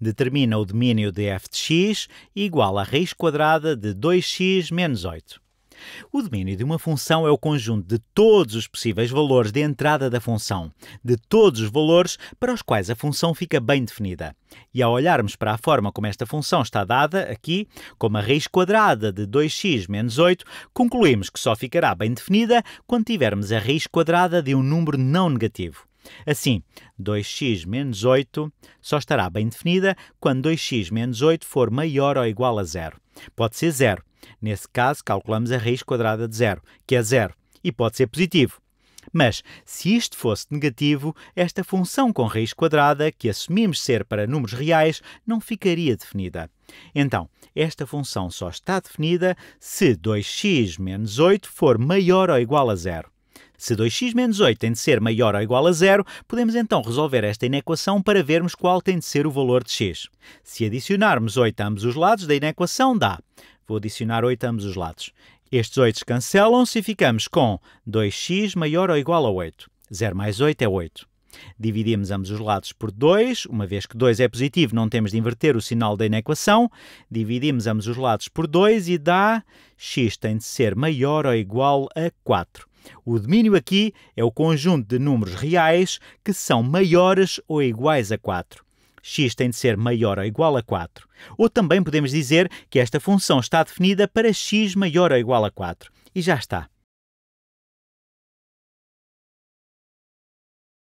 Determina o domínio de f de x igual a raiz quadrada de 2x menos 8. O domínio de uma função é o conjunto de todos os possíveis valores de entrada da função, de todos os valores para os quais a função fica bem definida. E ao olharmos para a forma como esta função está dada, aqui, como a raiz quadrada de 2x menos 8, concluímos que só ficará bem definida quando tivermos a raiz quadrada de um número não negativo. Assim, 2x menos 8 só estará bem definida quando 2x menos 8 for maior ou igual a zero. Pode ser zero. Nesse caso, calculamos a raiz quadrada de zero, que é zero, e pode ser positivo. Mas, se isto fosse negativo, esta função com raiz quadrada, que assumimos ser para números reais, não ficaria definida. Então, esta função só está definida se 2x menos 8 for maior ou igual a zero. Se 2x menos 8 tem de ser maior ou igual a zero, podemos então resolver esta inequação para vermos qual tem de ser o valor de x. Se adicionarmos 8 a ambos os lados da inequação, dá. Vou adicionar 8 a ambos os lados. Estes 8 cancelam-se e ficamos com 2x maior ou igual a 8. 0 mais 8 é 8. Dividimos ambos os lados por 2, uma vez que 2 é positivo, não temos de inverter o sinal da inequação. Dividimos ambos os lados por 2 e dá x tem de ser maior ou igual a 4. O domínio aqui é o conjunto de números reais que são maiores ou iguais a 4 x tem de ser maior ou igual a 4. Ou também podemos dizer que esta função está definida para x maior ou igual a 4. E já está.